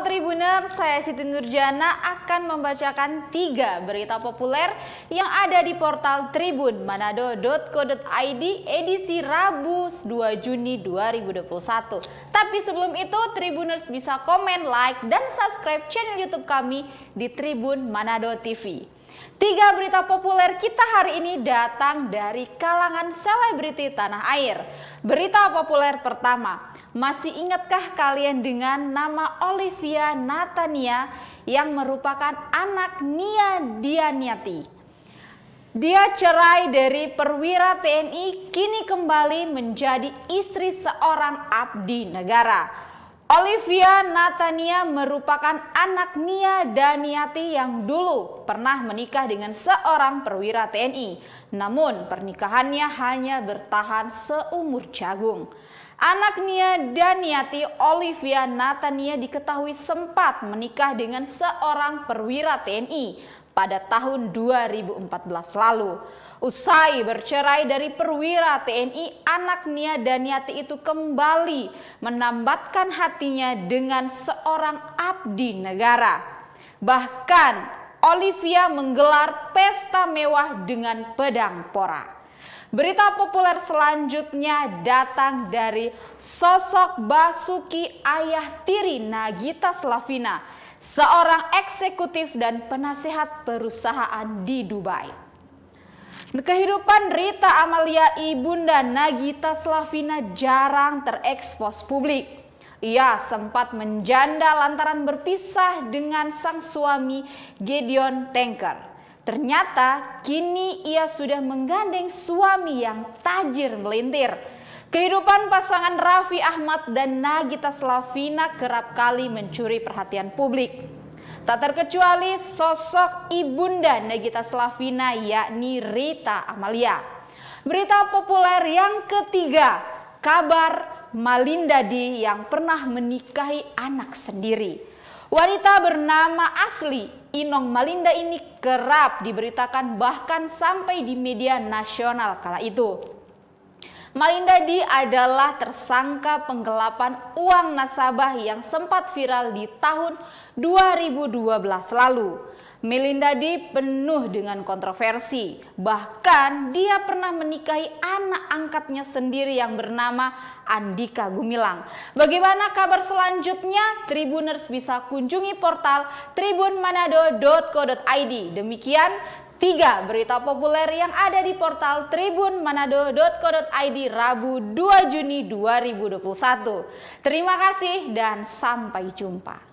Tribuner, saya Siti Nurjana akan membacakan tiga berita populer yang ada di portal Tribun Manado.co.id edisi Rabu 2 Juni 2021. Tapi sebelum itu Tribuners bisa komen, like, dan subscribe channel YouTube kami di Tribun Manado TV. Tiga berita populer kita hari ini datang dari kalangan selebriti tanah air. Berita populer pertama, masih ingatkah kalian dengan nama Olivia Natania yang merupakan anak Nia Dianyati? Dia cerai dari perwira TNI kini kembali menjadi istri seorang abdi negara. Olivia Natania merupakan anak Nia Daniati yang dulu pernah menikah dengan seorang perwira TNI. Namun pernikahannya hanya bertahan seumur jagung. Anak Nia Daniati Olivia Natania diketahui sempat menikah dengan seorang perwira TNI pada tahun 2014 lalu. Usai bercerai dari perwira TNI, anak Nia Daniati itu kembali menambatkan hatinya dengan seorang abdi negara. Bahkan Olivia menggelar pesta mewah dengan pedang porak. Berita populer selanjutnya datang dari sosok Basuki ayah tiri Nagita Slavina, seorang eksekutif dan penasehat perusahaan di Dubai. Kehidupan Rita Amalia Ibunda Nagita Slavina jarang terekspos publik. Ia sempat menjanda lantaran berpisah dengan sang suami Gideon Tanker. Ternyata kini ia sudah menggandeng suami yang tajir melintir. Kehidupan pasangan Raffi Ahmad dan Nagita Slavina kerap kali mencuri perhatian publik. Tak terkecuali sosok ibunda Nagita Slavina yakni Rita Amalia. Berita populer yang ketiga, kabar Malinda di yang pernah menikahi anak sendiri. Wanita bernama asli Inong Malinda ini kerap diberitakan bahkan sampai di media nasional kala itu. Malinda Di adalah tersangka penggelapan uang nasabah yang sempat viral di tahun 2012 lalu. Melinda D penuh dengan kontroversi. Bahkan dia pernah menikahi anak angkatnya sendiri yang bernama Andika Gumilang. Bagaimana kabar selanjutnya? Tribuners bisa kunjungi portal tribunmanado.co.id. Demikian Tiga berita populer yang ada di portal tribunmanado.co.id Rabu 2 Juni 2021. Terima kasih dan sampai jumpa.